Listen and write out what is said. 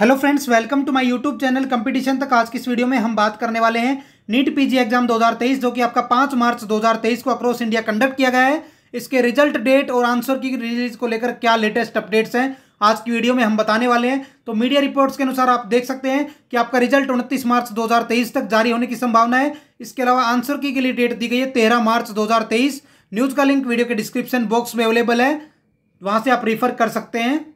hello friends welcome to my YouTube channel competition तक आज की इस वीडियो में हम बात करने वाले हैं नीट पीजी एग्जाम 2023 जो कि आपका 5 मार्च 2023 को अक्रॉस इंडिया कंडक्ट किया गया है इसके रिजल्ट डेट और आंसर की रिलीज को लेकर क्या लेटेस्ट अपडेट्स हैं आज की वीडियो में हम बताने वाले हैं तो मीडिया रिपोर्ट्स के अनुसार आप देख सकते हैं कि आपका रिजल्ट उनतीस मार्च दो तक जारी होने की संभावना है इसके अलावा आंसर की के लिए डेट दी गई है तेरह मार्च दो न्यूज़ का लिंक वीडियो के डिस्क्रिप्शन बॉक्स में अवेलेबल है वहाँ से आप रिफ़र कर सकते हैं